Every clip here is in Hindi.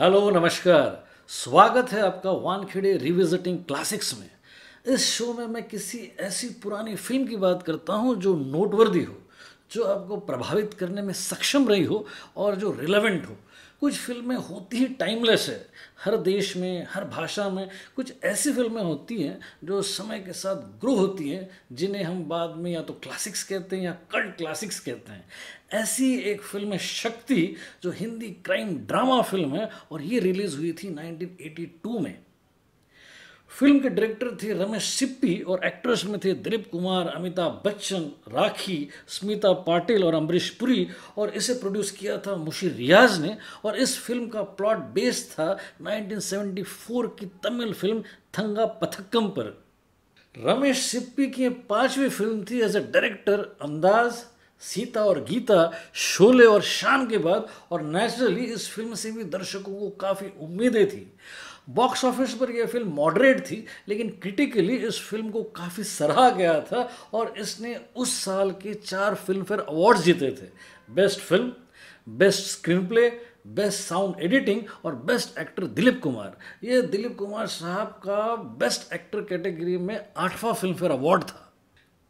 हेलो नमस्कार स्वागत है आपका वानखेड़े रिविजिटिंग क्लासिक्स में इस शो में मैं किसी ऐसी पुरानी फिल्म की बात करता हूँ जो नोटवर्दी हो जो आपको प्रभावित करने में सक्षम रही हो और जो रिलेवेंट हो कुछ फिल्में होती ही टाइमलेस है हर देश में हर भाषा में कुछ ऐसी फिल्में होती हैं जो समय के साथ ग्रो होती हैं जिन्हें हम बाद में या तो क्लासिक्स कहते हैं या कल्ट क्लासिक्स कहते हैं ऐसी एक फिल्म है शक्ति जो हिंदी क्राइम ड्रामा फिल्म है और ये रिलीज़ हुई थी 1982 में फिल्म के डायरेक्टर थे रमेश सिप्पी और एक्ट्रेस में थे दिलीप कुमार अमिताभ बच्चन राखी स्मिता पाटिल और अम्बरीश पुरी और इसे प्रोड्यूस किया था मुशी रियाज ने और इस फिल्म का प्लॉट बेस था 1974 की तमिल फिल्म थंगा पथक्कम पर रमेश सिप्पी की पांचवी फिल्म थी एज ए डायरेक्टर अंदाज सीता और गीता शोले और शान के बाद और नेचुरली इस फिल्म से भी दर्शकों को काफ़ी उम्मीदें थी बॉक्स ऑफिस पर यह फिल्म मॉडरेट थी लेकिन क्रिटिकली इस फिल्म को काफ़ी सराहा गया था और इसने उस साल के चार फिल्म फेयर अवार्ड्स जीते थे best film best screenplay best sound editing और बेस्ट एक्टर दिलीप कुमार ये दिलीप कुमार साहब का बेस्ट एक्टर कैटेगरी में आठवां फिल्म फेयर अवार्ड था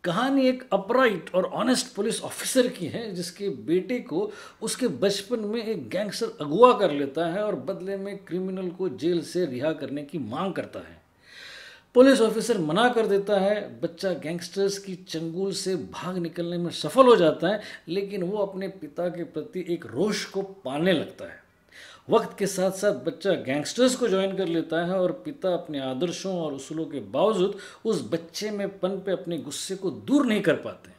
कहानी एक अपराइट और ऑनेस्ट पुलिस ऑफिसर की है जिसके बेटे को उसके बचपन में एक गैंगस्टर अगवा कर लेता है और बदले में क्रिमिनल को जेल से रिहा करने की मांग करता है पुलिस ऑफिसर मना कर देता है बच्चा गैंगस्टर्स की चंगुल से भाग निकलने में सफल हो जाता है लेकिन वो अपने पिता के प्रति एक रोष को पालने लगता है वक्त के साथ साथ बच्चा गैंगस्टर्स को ज्वाइन कर लेता है और पिता अपने आदर्शों और उसूलों के बावजूद उस बच्चे में पन पे अपने गुस्से को दूर नहीं कर पाते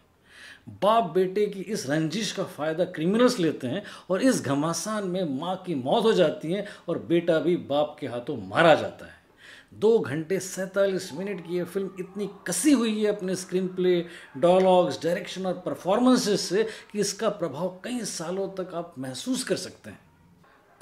बाप बेटे की इस रंजिश का फ़ायदा क्रिमिनल्स लेते हैं और इस घमासान में माँ की मौत हो जाती है और बेटा भी बाप के हाथों मारा जाता है दो घंटे सैंतालीस मिनट की ये फिल्म इतनी कसी हुई है अपने स्क्रीन प्ले डायलॉग्स डायरेक्शन और परफॉर्मेंसेस से कि इसका प्रभाव कई सालों तक आप महसूस कर सकते हैं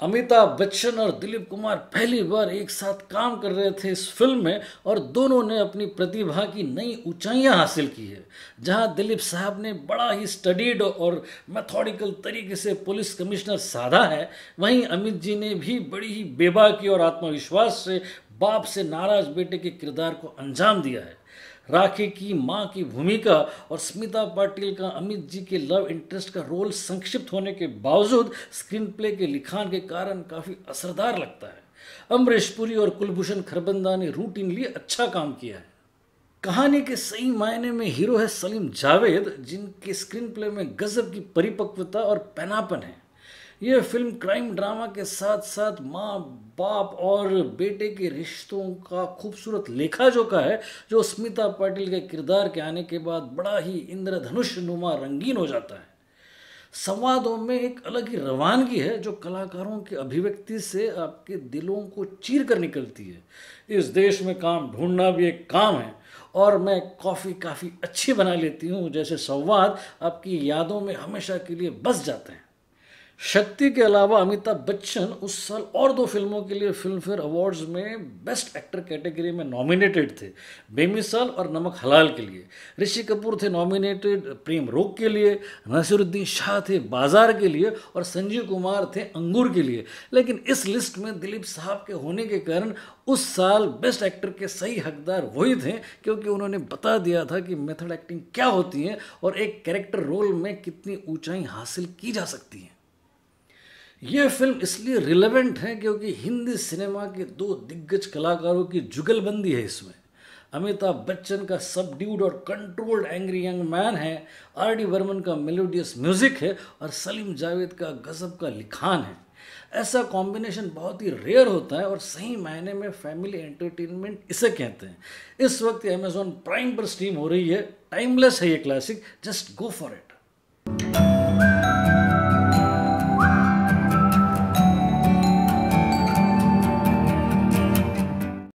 अमिताभ बच्चन और दिलीप कुमार पहली बार एक साथ काम कर रहे थे इस फिल्म में और दोनों ने अपनी प्रतिभा की नई ऊंचाइयां हासिल की है जहां दिलीप साहब ने बड़ा ही स्टडीड और मैथोडिकल तरीके से पुलिस कमिश्नर साधा है वहीं अमित जी ने भी बड़ी ही बेबाकी और आत्मविश्वास से बाप से नाराज बेटे के किरदार को अंजाम दिया है राखी की मां की भूमिका और स्मिता पाटिल का अमित जी के लव इंटरेस्ट का रोल संक्षिप्त होने के बावजूद स्क्रीन प्ले के लिखान के कारण काफ़ी असरदार लगता है अमरीश पुरी और कुलभूषण खरबंदा ने रूटीनली अच्छा काम किया है कहानी के सही मायने में हीरो है सलीम जावेद जिनके स्क्रीन प्ले में गजब की परिपक्वता और पैनापन है यह फिल्म क्राइम ड्रामा के साथ साथ माँ बाप और बेटे के रिश्तों का खूबसूरत लेखा जोखा है जो स्मिता पाटिल के किरदार के आने के बाद बड़ा ही इंद्रधनुष नुमा रंगीन हो जाता है संवादों में एक अलग ही रवानगी है जो कलाकारों के अभिव्यक्ति से आपके दिलों को चीर कर निकलती है इस देश में काम ढूंढना भी एक काम है और मैं कॉफ़ी काफ़ी अच्छी बना लेती हूँ जैसे संवाद आपकी यादों में हमेशा के लिए बस जाते हैं शक्ति के अलावा अमिताभ बच्चन उस साल और दो फिल्मों के लिए फिल्म फेयर अवार्ड्स में बेस्ट एक्टर कैटेगरी में नॉमिनेटेड थे बेमिसाल और नमक हलाल के लिए ऋषि कपूर थे नॉमिनेटेड प्रेम रोग के लिए नसीरुद्दीन शाह थे बाजार के लिए और संजीव कुमार थे अंगूर के लिए लेकिन इस लिस्ट में दिलीप साहब के होने के कारण उस साल बेस्ट एक्टर के सही हकदार वही थे क्योंकि उन्होंने बता दिया था कि मेथड एक्टिंग क्या होती है और एक कैरेक्टर रोल में कितनी ऊंचाई हासिल की जा सकती है ये फिल्म इसलिए रिलेवेंट है क्योंकि हिंदी सिनेमा के दो दिग्गज कलाकारों की जुगलबंदी है इसमें अमिताभ बच्चन का ड्यूड और कंट्रोल्ड एंग्री यंग मैन है आर डी वर्मन का मेलोडियस म्यूजिक है और सलीम जावेद का गजब का लिखान है ऐसा कॉम्बिनेशन बहुत ही रेयर होता है और सही मायने में फैमिली एंटरटेनमेंट इसे कहते हैं इस वक्त अमेजोन प्राइम पर स्ट्रीम हो रही है टाइमलेस है ये classic just go for it